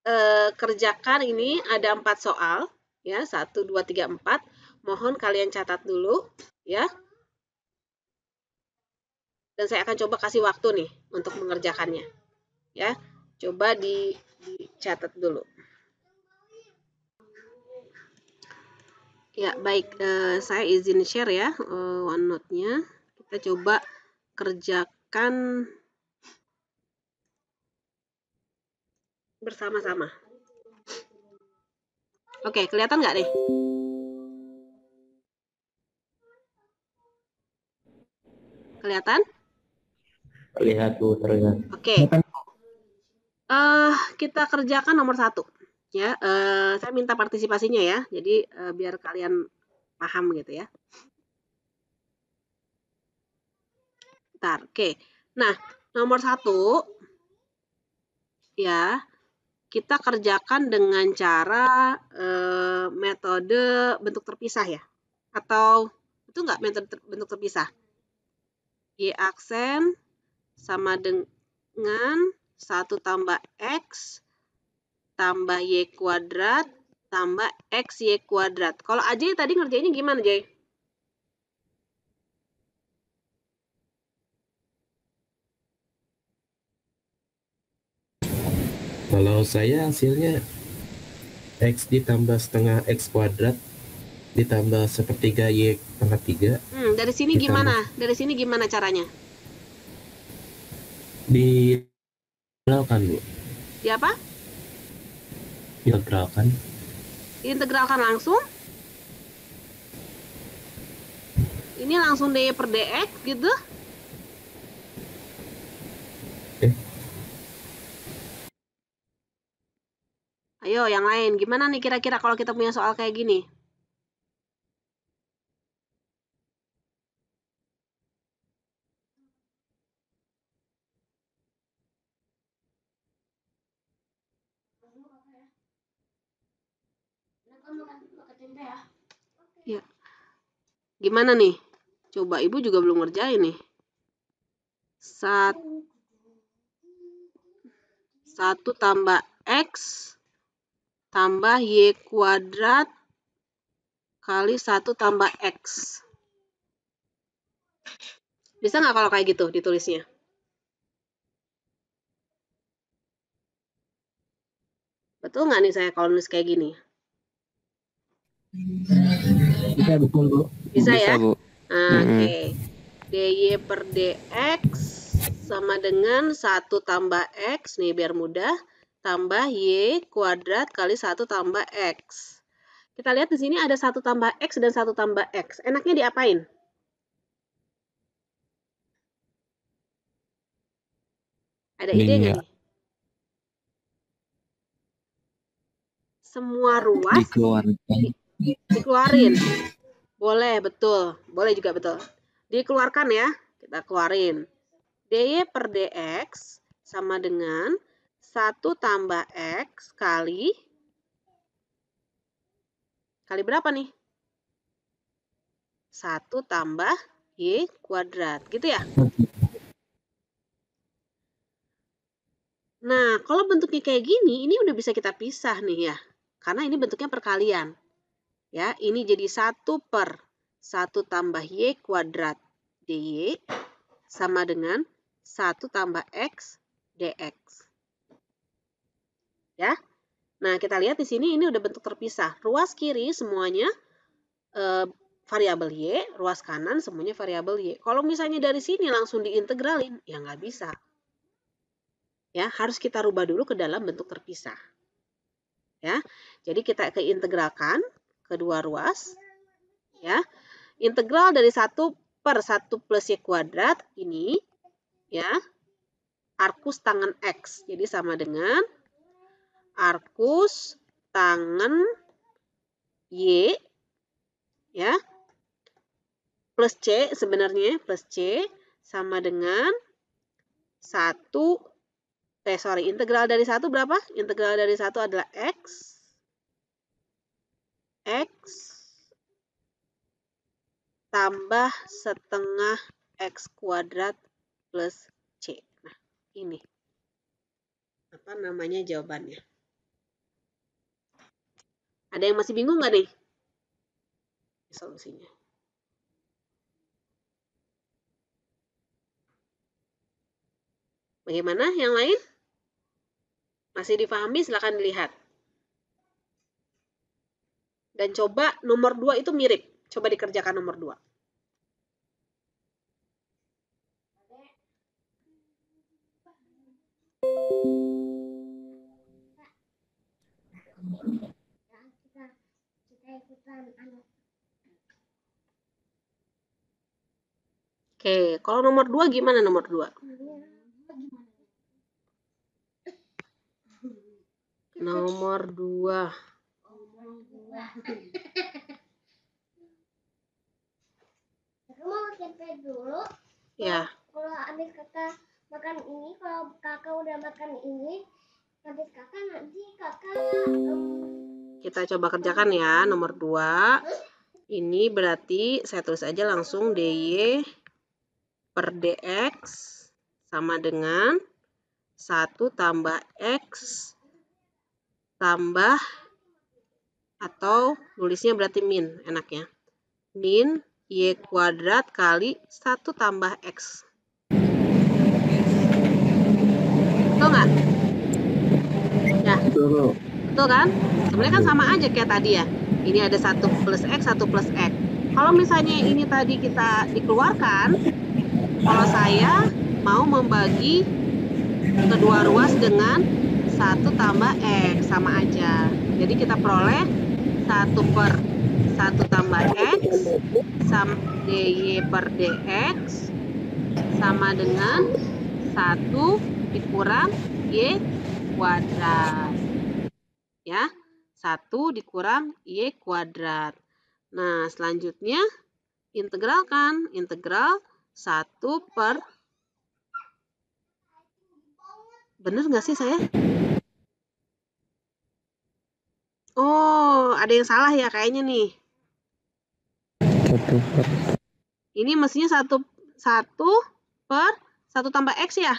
e, kerjakan ini ada empat soal ya satu dua tiga empat Mohon kalian catat dulu ya. Dan saya akan coba kasih waktu nih untuk mengerjakannya. Ya, coba di, dicatat dulu. Ya, baik. Eh, saya izin share ya eh, OneNote-nya. Kita coba kerjakan bersama-sama. Oke, kelihatan nggak nih? Kelihatan? Terlihat Bu, terlihat. Oke. Okay. Uh, eh, kita kerjakan nomor satu. Ya, uh, saya minta partisipasinya ya. Jadi uh, biar kalian paham gitu ya. Bentar, oke. Okay. Nah, nomor satu, ya, kita kerjakan dengan cara uh, metode bentuk terpisah ya. Atau, itu enggak metode ter bentuk terpisah? Y aksen sama dengan 1 tambah X tambah Y kuadrat tambah X Y kuadrat. Kalau AJ tadi ngerjainnya gimana, Jay? Kalau saya hasilnya X ditambah setengah X kuadrat ditambah sepertiga y pangkat tiga. Hmm, dari sini ditambah, gimana? Dari sini gimana caranya? Di integralkan bu. Di apa? Integralkan. Integralkan langsung? Ini langsung dy per dx gitu? Eh. Ayo yang lain, gimana nih kira-kira kalau kita punya soal kayak gini? Ya. Gimana nih? Coba ibu juga belum ngerjain nih. Sat satu tambah X tambah Y kuadrat kali satu tambah X. Bisa nggak kalau kayak gitu ditulisnya? Betul nggak nih saya kalau nulis kayak gini? Bisa Bu. Bisa, ya? Bu. Ah, oke. DY per DX sama dengan satu tambah X, nih biar mudah, tambah Y kuadrat kali satu tambah X. Kita lihat di sini ada satu tambah X dan satu tambah X. Enaknya diapain? Ada ide nggak ya. nih? Semua ruas dikeluarkan. Di, dikeluarin. Boleh, betul. Boleh juga betul. Dikeluarkan ya. Kita keluarin. DY per DX sama dengan 1 tambah X kali. Kali berapa nih? 1 tambah Y kuadrat. Gitu ya? Nah, kalau bentuknya kayak gini, ini udah bisa kita pisah nih ya. Karena ini bentuknya perkalian. Ya, ini jadi satu per satu tambah Y kuadrat dy sama dengan satu tambah X dx. Ya. Nah, kita lihat di sini ini udah bentuk terpisah. Ruas kiri semuanya e, variabel Y, ruas kanan semuanya variabel Y. Kalau misalnya dari sini langsung diintegralin, ya nggak bisa. Ya, harus kita rubah dulu ke dalam bentuk terpisah. Ya, jadi kita keintegralkan kedua ruas. Ya. Integral dari satu per satu plus Y kuadrat ini ya arkus tangan X. Jadi sama dengan arkus tangan Y ya plus C sebenarnya plus C sama dengan satu, eh sorry integral dari satu berapa? Integral dari satu adalah X X tambah setengah X kuadrat plus C. Nah, ini. Apa namanya jawabannya? Ada yang masih bingung nggak nih? Solusinya. Bagaimana yang lain? Masih difahami silahkan dilihat. Dan coba nomor dua itu mirip. Coba dikerjakan nomor dua. Oke, kalau nomor dua gimana nomor dua. Nomor dua orang tua aku mau dulu ya kalau habis kakak makan ini kalau kakak udah makan ini habis kakak nanti kakak kita coba kerjakan ya nomor 2 ini berarti saya tulis aja langsung dy per dx sama dengan 1 tambah x tambah atau nulisnya berarti min enaknya. Min Y kuadrat kali 1 tambah X. Betul nggak? Ya. Betul. kan? Sebenarnya kan sama aja kayak tadi ya. Ini ada 1 plus X, 1 plus X. Kalau misalnya ini tadi kita dikeluarkan, kalau saya mau membagi kedua ruas dengan 1 tambah X, sama aja. Jadi kita peroleh 1 per 1 tambah X sama dy per dx sama dengan 1 dikurang y kuadrat. Ya, 1 dikurang y kuadrat. Nah, selanjutnya integralkan. Integral 1 per... Bener gak sih saya? Oh, ada yang salah ya kayaknya nih. Satu per. Ini mestinya satu satu per satu tambah x ya?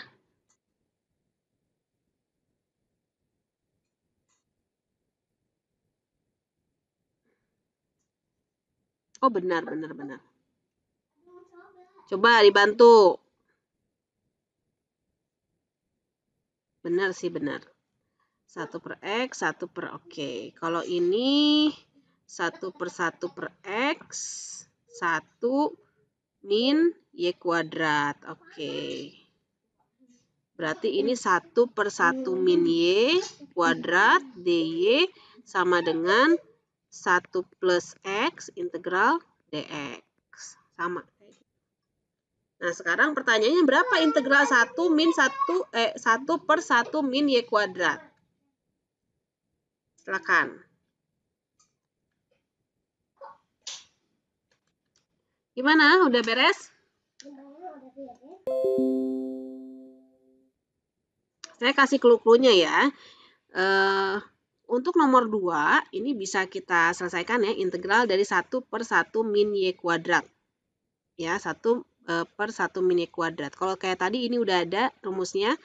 Oh benar benar benar. Coba dibantu. Benar sih benar. 1 per X, 1 per oke. Okay. Kalau ini 1 per 1 per X, 1 min Y kuadrat. Oke. Okay. Berarti ini 1 per 1 min Y kuadrat DY sama dengan 1 plus X integral DX. Sama. Nah, sekarang pertanyaannya berapa integral 1 min 1 eh 1 per 1 min y kuadrat? Silakan. Gimana? Udah beres? Saya kasih clue-cluenya ya. Uh, untuk nomor 2, ini bisa kita selesaikan ya, integral dari 1 per 1 min Y kuadrat. Ya, 1 uh, eh, per 1 min Y kuadrat. Kalau kayak tadi ini udah ada rumusnya,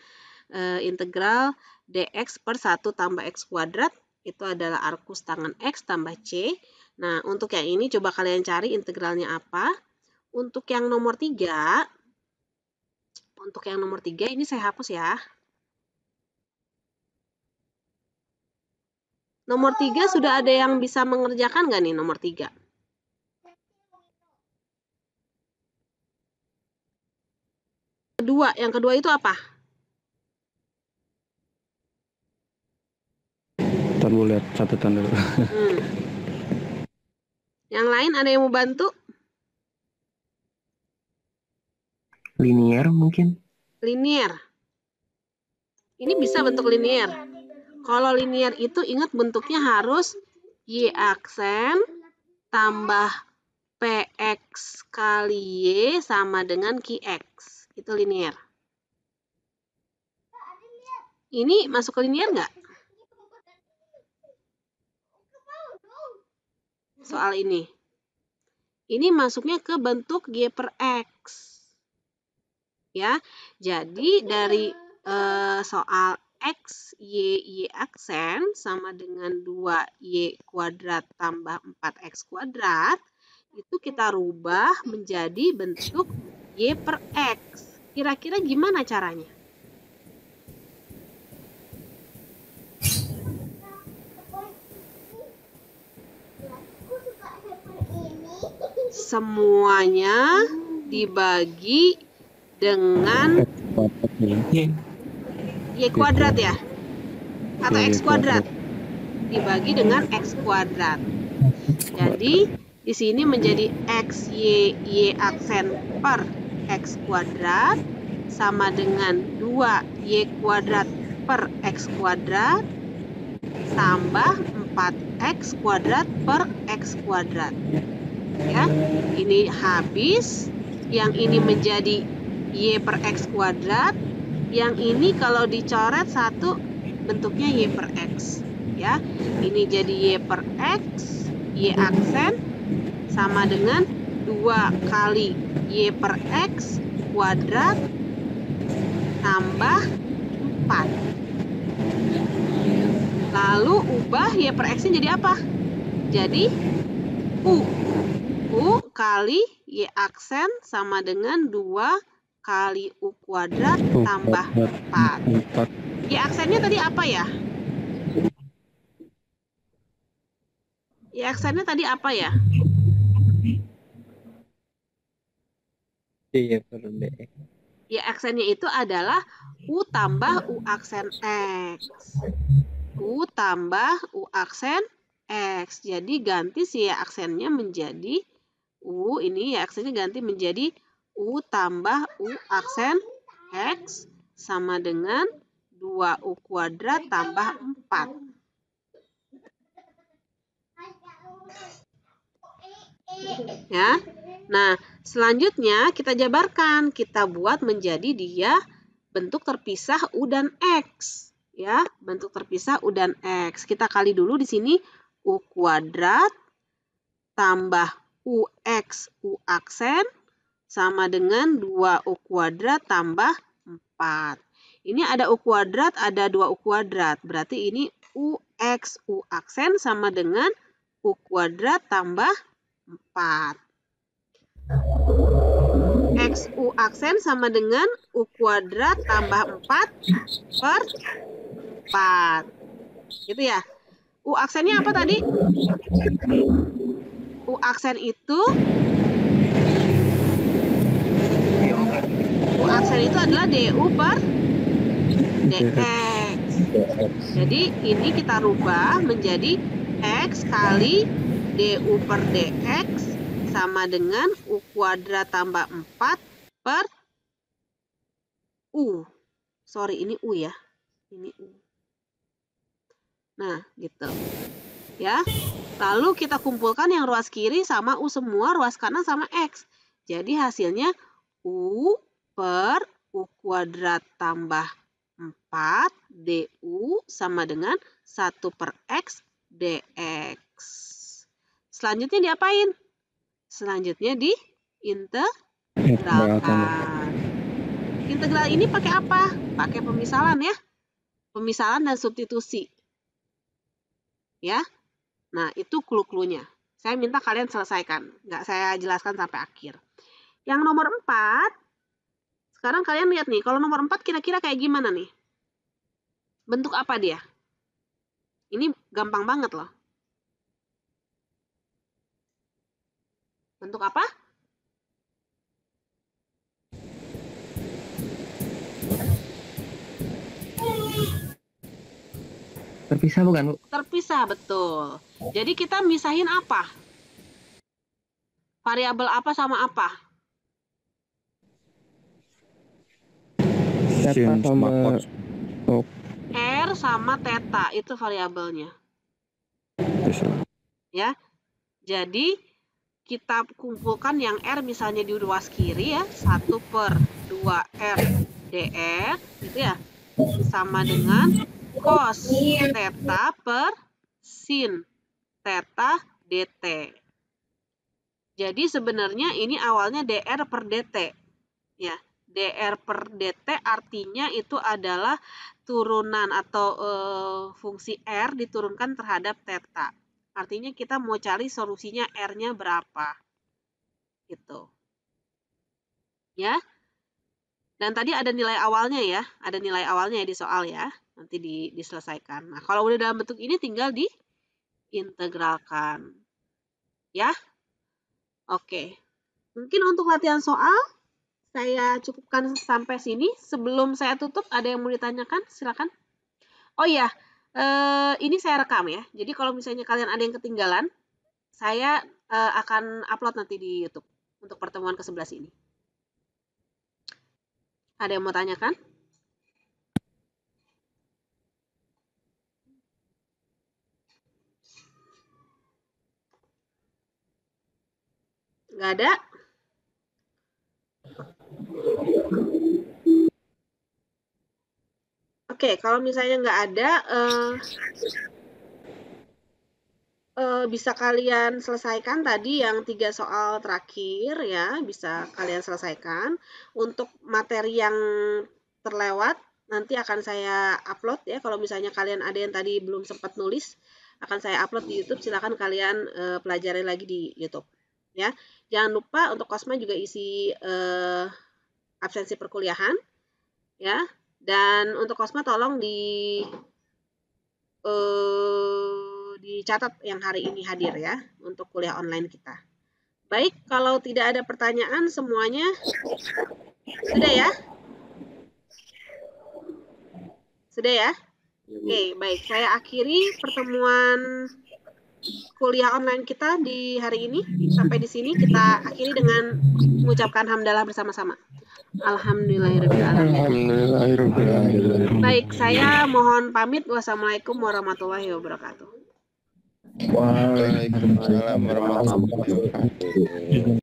uh, integral dx per 1 tambah x kuadrat itu adalah arkus tangan X tambah C. Nah, untuk yang ini coba kalian cari integralnya apa. Untuk yang nomor 3, untuk yang nomor 3 ini saya hapus ya. Nomor 3 sudah ada yang bisa mengerjakan nggak nih nomor 3? Kedua, yang kedua itu apa? Ntar gue lihat catatan dulu. Hmm. Yang lain ada yang mau bantu? Linear mungkin. Linear. Ini bisa bentuk linear. Kalau linear itu ingat bentuknya harus Y aksen tambah PX kali Y sama dengan QX. Itu linear. Ini masuk ke linear nggak? soal ini. Ini masuknya ke bentuk G per X. Ya, jadi dari uh, soal X, Y, Y aksen sama dengan 2Y kuadrat tambah 4X kuadrat, itu kita rubah menjadi bentuk Y per X. Kira-kira gimana caranya? semuanya dibagi dengan y kuadrat ya atau x kuadrat dibagi dengan x kuadrat jadi di sini menjadi x y y aksen per x kuadrat sama dengan 2 y kuadrat per x kuadrat tambah 4x kuadrat per x kuadrat ya ini habis yang ini menjadi y per x kuadrat yang ini kalau dicoret satu bentuknya y per x ya ini jadi y per x y aksen sama dengan dua kali y per x kuadrat tambah 4 lalu ubah y per x ini jadi apa jadi u U kali Y aksen sama dengan 2 kali U kuadrat tambah 4. Y aksennya tadi apa ya? Y aksennya tadi apa ya? Iya, iya, y aksennya itu adalah U tambah U aksen X. U tambah U aksen X. Jadi ganti si aksennya menjadi U ini ya aksennya ganti menjadi U tambah U aksen X sama dengan 2U kuadrat tambah 4. Ya. Nah, selanjutnya kita jabarkan, kita buat menjadi dia bentuk terpisah U dan X, ya, bentuk terpisah U dan X. Kita kali dulu di sini U kuadrat tambah UX U aksen sama dengan 2U kuadrat tambah 4. Ini ada U kuadrat, ada 2U kuadrat. Berarti ini UX U aksen sama dengan U kuadrat tambah 4. X U aksen sama dengan U kuadrat tambah 4 per 4. Gitu ya. U aksennya apa tadi? U aksen itu iya, U aksen itu adalah DU per DX. Jadi ini kita rubah menjadi X kali DU per DX sama dengan U kuadrat tambah 4 per U. Sorry, ini U ya. Ini U. Nah, gitu ya. Lalu kita kumpulkan yang ruas kiri sama U semua, ruas kanan sama X. Jadi hasilnya U per U kuadrat tambah 4 DU sama dengan 1 per X DX. Selanjutnya diapain? Selanjutnya di integralkan. Integral ini pakai apa? Pakai pemisalan ya. Pemisalan dan substitusi. Ya, Nah, itu clue-cluenya. Saya minta kalian selesaikan. Nggak saya jelaskan sampai akhir. Yang nomor empat sekarang kalian lihat nih, kalau nomor empat kira-kira kayak gimana nih? Bentuk apa dia? Ini gampang banget loh. Bentuk apa? Terpisah bukan, Bu? Terpisah, betul. Jadi kita misahin apa? Variabel apa sama apa? Theta sama oh. R sama theta itu variabelnya. Ya. Jadi kita kumpulkan yang R misalnya di ruas kiri ya, 1 per 2 R dr gitu ya. Sama dengan cos theta per sin theta dt. Jadi sebenarnya ini awalnya dr per dt. Ya, dr per dt artinya itu adalah turunan atau e, fungsi r diturunkan terhadap theta. Artinya kita mau cari solusinya r-nya berapa. Gitu. Ya. Dan tadi ada nilai awalnya ya, ada nilai awalnya ya di soal ya nanti di, diselesaikan. Nah, kalau udah dalam bentuk ini tinggal diintegralkan. Ya. Oke. Mungkin untuk latihan soal saya cukupkan sampai sini. Sebelum saya tutup ada yang mau ditanyakan? Silakan. Oh iya, eh, ini saya rekam ya. Jadi kalau misalnya kalian ada yang ketinggalan, saya eh, akan upload nanti di YouTube untuk pertemuan ke-11 ini. Ada yang mau tanyakan? Nggak ada? Oke, okay, kalau misalnya nggak ada, uh, uh, bisa kalian selesaikan tadi yang tiga soal terakhir ya, bisa kalian selesaikan. Untuk materi yang terlewat, nanti akan saya upload ya. Kalau misalnya kalian ada yang tadi belum sempat nulis, akan saya upload di YouTube. Silahkan kalian uh, pelajari lagi di YouTube ya. Jangan lupa untuk kosma juga isi uh, absensi perkuliahan ya. Dan untuk kosma tolong di uh, dicatat yang hari ini hadir ya untuk kuliah online kita. Baik, kalau tidak ada pertanyaan semuanya sudah ya? Sudah ya? Iya, Oke, okay, baik. Saya akhiri pertemuan kuliah online kita di hari ini. Sampai di sini kita akhiri dengan mengucapkan hamdalah bersama-sama. Alhamdulillahirrahmanirrahim. Baik, saya mohon pamit. Wassalamualaikum warahmatullahi wabarakatuh. Waalaikumsalam warahmatullahi wabarakatuh.